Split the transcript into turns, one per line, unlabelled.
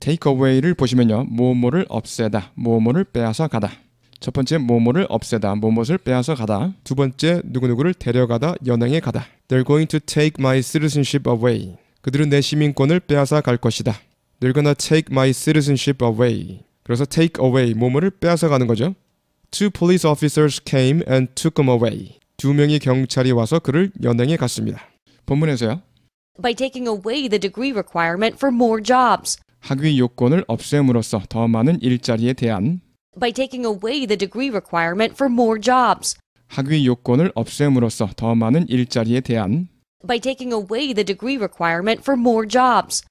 take away를 보시면요. 뭐뭐를 없애다, 뭐뭐를 빼앗아 가다. 첫 번째 뭐뭐를 없애다, 뭐뭐를 빼앗아 가다. 두 번째 누구누구를 데려가다, 연행해 가다. They're going to take my citizenship away. 그들은 내 시민권을 빼앗아 갈 것이다. They're gonna take my citizenship away. 그래서 take away 뭐뭐를 빼앗아 가는 거죠. Two police officers came and took him away. 두 명의 경찰이 와서 그를 연행해 갔습니다. 본문에서요.
By taking away the degree requirement for more jobs.
학위 요건을 없앰으로써 더 많은 일자리에 대한
by taking away the degree requirement for more jobs.
학위 요건을 없앰으로써 더 많은 일자리에 대한
by taking away the degree requirement for more jobs.